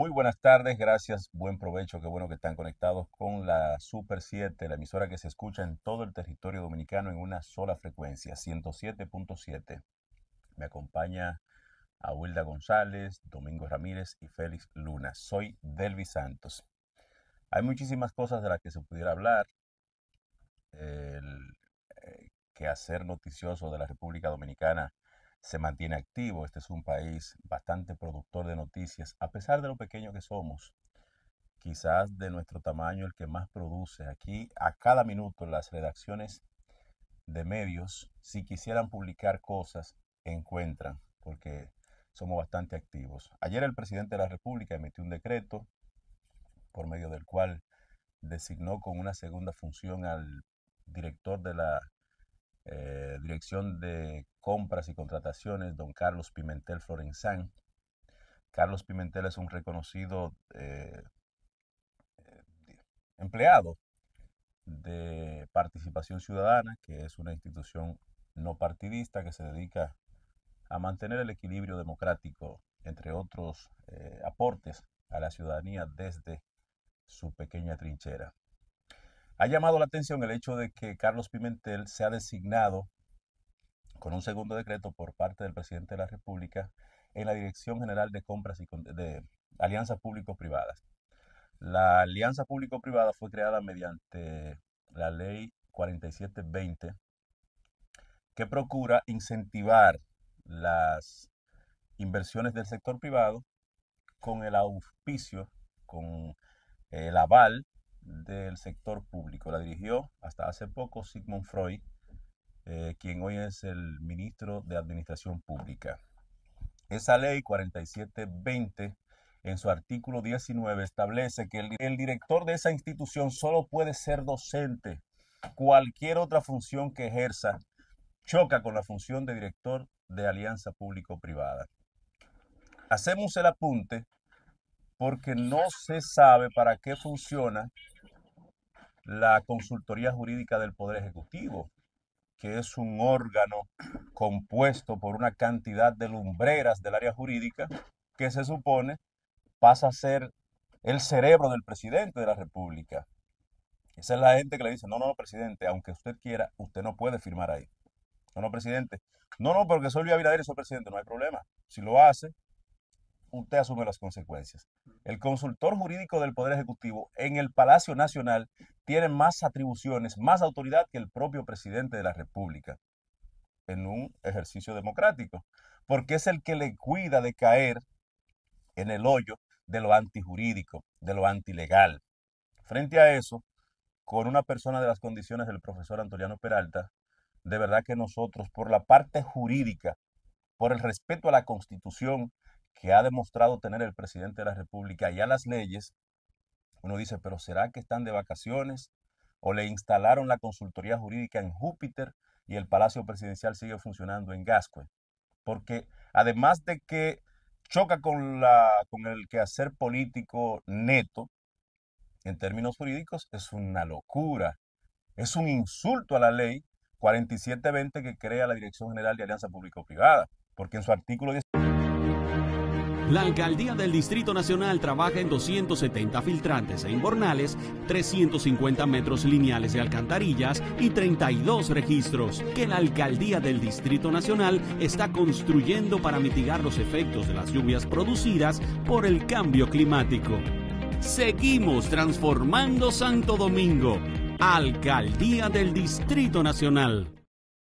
Muy buenas tardes, gracias, buen provecho, qué bueno que están conectados con la Super 7, la emisora que se escucha en todo el territorio dominicano en una sola frecuencia, 107.7. Me acompaña a Wilda González, Domingo Ramírez y Félix Luna. Soy Delvis Santos. Hay muchísimas cosas de las que se pudiera hablar. El eh, quehacer noticioso de la República Dominicana se mantiene activo. Este es un país bastante productor de noticias, a pesar de lo pequeño que somos. Quizás de nuestro tamaño el que más produce. Aquí a cada minuto las redacciones de medios, si quisieran publicar cosas, encuentran, porque somos bastante activos. Ayer el presidente de la República emitió un decreto por medio del cual designó con una segunda función al director de la eh, dirección de compras y contrataciones, don Carlos Pimentel Florenzán. Carlos Pimentel es un reconocido eh, eh, empleado de Participación Ciudadana, que es una institución no partidista que se dedica a mantener el equilibrio democrático, entre otros aportes a la ciudadanía desde su pequeña trinchera. Ha llamado la atención el hecho de que Carlos Pimentel se ha designado con un segundo decreto por parte del presidente de la República en la Dirección General de Compras y de Alianzas Público-Privadas. La alianza público-privada fue creada mediante la ley 4720 que procura incentivar las inversiones del sector privado con el auspicio, con el aval del sector público. La dirigió hasta hace poco Sigmund Freud, eh, quien hoy es el ministro de Administración Pública. Esa ley 4720 en su artículo 19 establece que el, el, director de esa institución solo puede ser docente. Cualquier otra función que ejerza choca con la función de director de alianza público-privada. Hacemos el apunte porque no se sabe para qué funciona la Consultoría Jurídica del Poder Ejecutivo, que es un órgano compuesto por una cantidad de lumbreras del área jurídica que se supone pasa a ser el cerebro del presidente de la República. Esa es la gente que le dice, no, no, presidente, aunque usted quiera, usted no puede firmar ahí. No, no, presidente. No, no, porque soy Luis Abinader y soy presidente, no hay problema. Si lo hace, usted asume las consecuencias. El consultor jurídico del Poder Ejecutivo en el Palacio Nacional tiene más atribuciones, más autoridad que el propio presidente de la República en un ejercicio democrático, porque es el que le cuida de caer en el hoyo de lo antijurídico, de lo antilegal. Frente a eso, con una persona de las condiciones del profesor Antoliano Peralta, de verdad que nosotros, por la parte jurídica, por el respeto a la Constitución que ha demostrado tener el presidente de la República y a las leyes, uno dice, pero ¿será que están de vacaciones? ¿O le instalaron la consultoría jurídica en Júpiter y el Palacio Presidencial sigue funcionando en Gascue? Porque además de que choca con, la, con el quehacer político neto, en términos jurídicos, es una locura. Es un insulto a la ley 4720 que crea la Dirección General de Alianza Público-Privada, porque en su artículo 10... La alcaldía del Distrito Nacional trabaja en 270 filtrantes e inbornales, 350 metros lineales de alcantarillas y 32 registros que la alcaldía del Distrito Nacional está construyendo para mitigar los efectos de las lluvias producidas por el cambio climático. Seguimos transformando Santo Domingo, Alcaldía del Distrito Nacional.